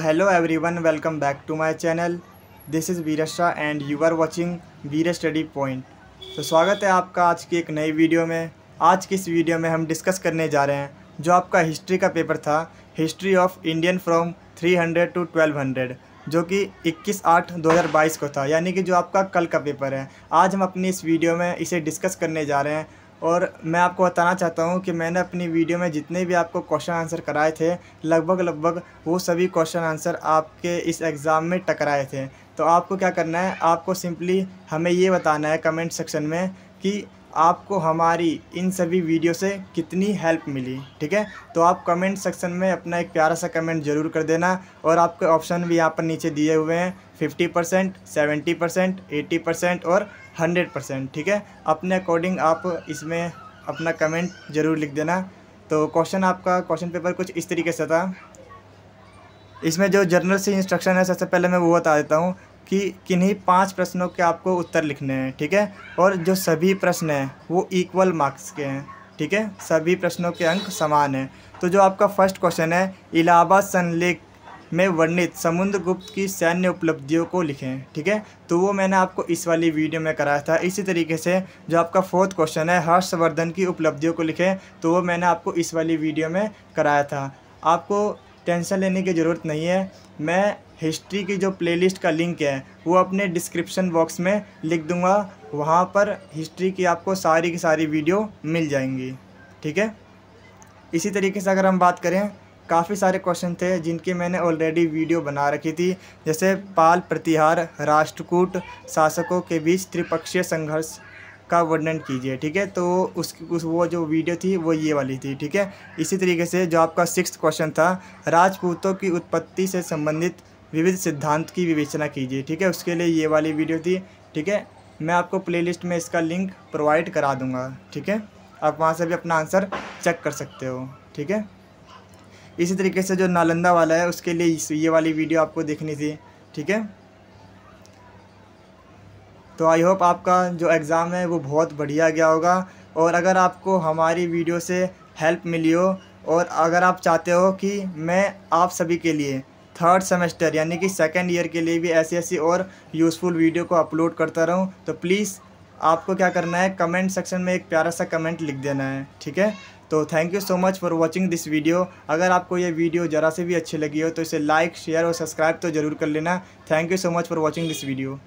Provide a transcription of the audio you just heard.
hello everyone welcome back to my channel this is Veer Shah and you are watching Veer study point तो स्वागत है आपका आज की एक नई वीडियो में आज की इस वीडियो में हम डिस्कस करने जा रहे हैं जो आपका हिस्ट्री का पेपर था history of Indian from 300 to 1200 जो कि 21 आठ 2022 को था यानी कि जो आपका कल का पेपर है आज हम अपनी इस वीडियो में इसे डिस्कस करने जा रहे हैं और मैं आपको बताना चाहता हूँ कि मैंने अपनी वीडियो में जितने भी आपको क्वेश्चन आंसर कराए थे लगभग लगभग वो सभी क्वेश्चन आंसर आपके इस एग्ज़ाम में टकराए थे तो आपको क्या करना है आपको सिंपली हमें ये बताना है कमेंट सेक्शन में कि आपको हमारी इन सभी वीडियो से कितनी हेल्प मिली ठीक है तो आप कमेंट सेक्शन में अपना एक प्यारा सा कमेंट ज़रूर कर देना और आपके ऑप्शन भी यहाँ पर नीचे दिए हुए हैं fifty percent seventy percent eighty percent और हंड्रेड परसेंट ठीक है अपने अकॉर्डिंग आप इसमें अपना कमेंट ज़रूर लिख देना तो क्वेश्चन आपका क्वेश्चन पेपर कुछ इस तरीके से था इसमें जो जनरल सी इंस्ट्रक्शन है सबसे पहले मैं वो बता देता हूँ कि किन्हीं पांच प्रश्नों के आपको उत्तर लिखने हैं ठीक है और जो सभी प्रश्न हैं वो इक्वल मार्क्स के हैं ठीक है सभी प्रश्नों के अंक समान हैं तो जो आपका फर्स्ट क्वेश्चन है इलाहाबाद संलेख में वर्णित गुप्त की सैन्य उपलब्धियों को लिखें ठीक है तो वो मैंने आपको इस वाली वीडियो में कराया था इसी तरीके से जो आपका फोर्थ क्वेश्चन है हर्षवर्धन की उपलब्धियों को लिखें तो वो मैंने आपको इस वाली वीडियो में कराया था आपको टेंशन लेने की ज़रूरत नहीं है मैं हिस्ट्री की जो प्लेलिस्ट का लिंक है वो अपने डिस्क्रिप्शन बॉक्स में लिख दूंगा वहाँ पर हिस्ट्री की आपको सारी की सारी वीडियो मिल जाएंगी ठीक है इसी तरीके से अगर हम बात करें काफ़ी सारे क्वेश्चन थे जिनकी मैंने ऑलरेडी वीडियो बना रखी थी जैसे पाल प्रतिहार राष्ट्रकूट शासकों के बीच त्रिपक्षीय संघर्ष का वर्णन कीजिए ठीक है तो उस, उस वो जो वीडियो थी वो ये वाली थी ठीक है इसी तरीके से जो आपका सिक्स क्वेश्चन था राजपूतों की उत्पत्ति से संबंधित विविध सिद्धांत की विवेचना कीजिए ठीक है उसके लिए ये वाली वीडियो थी ठीक है मैं आपको प्लेलिस्ट में इसका लिंक प्रोवाइड करा दूंगा ठीक है आप वहाँ से भी अपना आंसर चेक कर सकते हो ठीक है इसी तरीके से जो नालंदा वाला है उसके लिए ये वाली वीडियो आपको देखनी थी ठीक है तो आई होप आपका जो एग्ज़ाम है वो बहुत बढ़िया गया होगा और अगर आपको हमारी वीडियो से हेल्प मिली हो और अगर आप चाहते हो कि मैं आप सभी के लिए थर्ड सेमेस्टर यानी कि सेकेंड ईयर के लिए भी ऐसी ऐसी और यूज़फुल वीडियो को अपलोड करता रहूँ तो प्लीज़ आपको क्या करना है कमेंट सेक्शन में एक प्यारा सा कमेंट लिख देना है ठीक है तो thank you so much for watching this video अगर आपको ये वीडियो ज़रा से भी अच्छी लगी हो तो इसे लाइक शेयर और सब्सक्राइब तो ज़रूर कर लेना thank you so much for watching this video